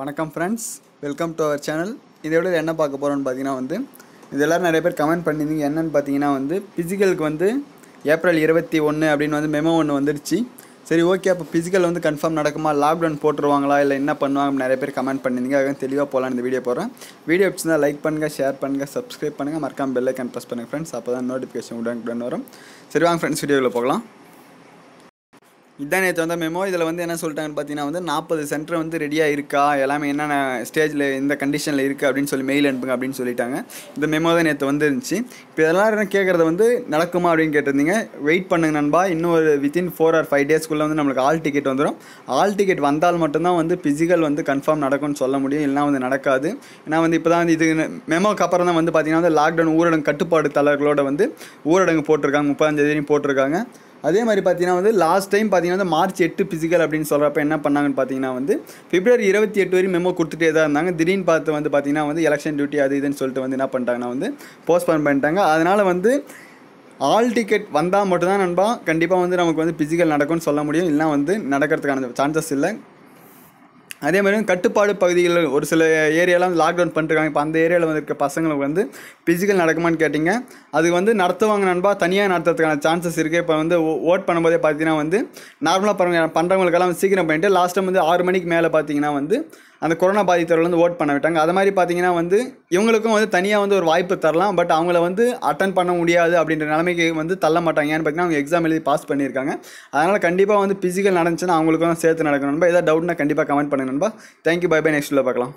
வணக்கம் friends welcome to our channel இதை விட என்ன பார்க்க போகிறோன்னு பார்த்தீங்கன்னா வந்து இதெல்லாம் நிறைய பேர் கமெண்ட் பண்ணியிருந்தீங்க என்னென்னு பார்த்தீங்கன்னா வந்து ஃபிசிக்கலுக்கு வந்து ஏப்ரல் இருபத்தி ஒன்று அப்படின்னு வந்து மெமோ ஒன்று வந்துருச்சு சரி ஓகே அப்போ ஃபிசிக்கல் வந்து கன்ஃபார்ம் நடக்குமா லாக்டவுன் போட்டுருவாங்களா இல்லை என்ன பண்ணுவாங்க நிறைய பேர் கமெண்ட் பண்ணியிருந்தீங்க அதுவும் தெளிவாக போகலான்னு இந்த வீடியோ போகிறேன் வீடியோ பிடிச்சிருந்தால் லைக் பண்ணுங்கள் ஷேர் பண்ணுங்கள் சப்ஸ்கிரைப் பண்ணுங்கள் மறக்காம பெல்லைக்கன் ப்ரெஸ் பண்ணுங்கள் ஃப்ரெண்ட்ஸ் அப்போ தான் நோட்டிஃபிகேஷன் உடனுக்குடன் வரும் சரி வாங்க ஃப்ரெண்ட்ஸ் வீடியோவில் போகலாம் இதான் நேற்று வந்த மெமோ இதில் வந்து என்ன சொல்லிட்டாங்கன்னு பார்த்தீங்கன்னா வந்து நாற்பது சென்டர் வந்து ரெடியாக இருக்கா எல்லாமே என்னென்ன ஸ்டேஜில் இந்த கண்டிஷனில் இருக்குது அப்படின்னு சொல்லி மெயில் அனுப்புங்க அப்படின்னு சொல்லிட்டாங்க இந்த மெமோ தான் நேற்று வந்துருந்துச்சு இப்போ இதெல்லாம் கேட்குறது வந்து நடக்குமா அப்படின்னு கேட்டிருந்தீங்க வெயிட் பண்ணுங்க நண்பா இன்னும் ஒரு வித்தின் ஃபோர் ஆர் ஃபைவ் டேஸ்க்குள்ளே வந்து நம்மளுக்கு ஆல் டிக்கெட் வந்துடும் ஆல் டிக்கெட் வந்தால் மட்டும்தான் வந்து பிசிக்கல் வந்து கன்ஃபார்ம் நடக்கும்னு சொல்ல முடியும் இல்லைனா வந்து நடக்காது ஏன்னா வந்து இப்போ தான் வந்து இது மெமோக்கு அப்புறம் தான் வந்து பார்த்திங்கன்னா வந்து லாக்டவுன் ஊரடங்கு கட்டுப்பாடு தலைவர்களோட வந்து ஊரடங்கு போட்டிருக்காங்க முப்பதாம் தேதியும் போட்டிருக்காங்க அதே மாதிரி பார்த்தீங்கன்னா வந்து லாஸ்ட் டைம் பார்த்தீங்கன்னா வந்து மார்ச் எட்டு பிசிக்கல் அப்படின்னு சொல்கிறப்ப என்ன பண்ணாங்கன்னு பார்த்தீங்கன்னா வந்து பிப்ரவரி இருபத்தி எட்டு வரையும் மெமோ கொடுத்துட்டே தான் இருந்தாங்க திடீர்னு பார்த்து வந்து பார்த்தீங்கன்னா வந்து எலெக்ஷன் டியூட்டி அது இதுன்னு சொல்லிட்டு வந்து என்ன பண்ணிட்டாங்கன்னா வந்து போஸ்ட்போன் பண்ணிட்டாங்க அதனால் வந்து ஆல் டிக்கெட் வந்தால் மட்டும்தான் நண்பா கண்டிப்பாக வந்து நமக்கு வந்து பிசிக்கல் நடக்கும்னு சொல்ல முடியும் இல்லைனா வந்து நடக்கிறதுக்கான சான்சஸ் இல்லை அதே மாதிரி கட்டுப்பாடு பகுதிகளில் ஒரு சில ஏரியாலாம் லாக்டவுன் பண்ணிருக்காங்க இப்போ அந்த ஏரியாவில் வந்து இருக்க பசங்களுக்கு வந்து பிசிக்கல் நடக்குமான்னு கேட்டிங்க அது வந்து நடத்துவாங்க நண்பா தனியாக நடத்துறதுக்கான சான்சஸ் இருக்குது இப்போ வந்து ஓட் பண்ணும்போதே பார்த்தீங்கன்னா வந்து நார்மலாக பண்ணுறவங்களுக்கெல்லாம் சீக்கிரம் பண்ணிவிட்டு லாஸ்ட் டைம் வந்து ஆறு மணிக்கு மேலே பார்த்தீங்கன்னா வந்து அந்த கொரோனா பாதித்தவர்கள் வந்து ஓட் பண்ண விட்டாங்க அது மாதிரி பார்த்தீங்கன்னா வந்து இவங்களுக்கும் வந்து தனியாக வந்து ஒரு வாய்ப்பு தரலாம் பட் அவங்கள வந்து அட்டன் பண்ண முடியாது அப்படின்ற நிலைமைக்கு வந்து தள்ள மாட்டாங்க ஏன்னு பார்த்தீங்கன்னா அவங்க எக்ஸாம் எழுதி பாஸ் பண்ணியிருக்காங்க அதனால் கண்டிப்பாக வந்து பிசிக்கல் நடந்துச்சுன்னா அவங்களுக்கும் சேர்த்து நடக்கணும் எதாவது ஏதாவது டவுட்னா கண்டிப்பாக கமெண்ட் பண்ணுங்க தேங்க்யூ பை பை நெக்ஸ்ட்டில் பார்க்கலாம்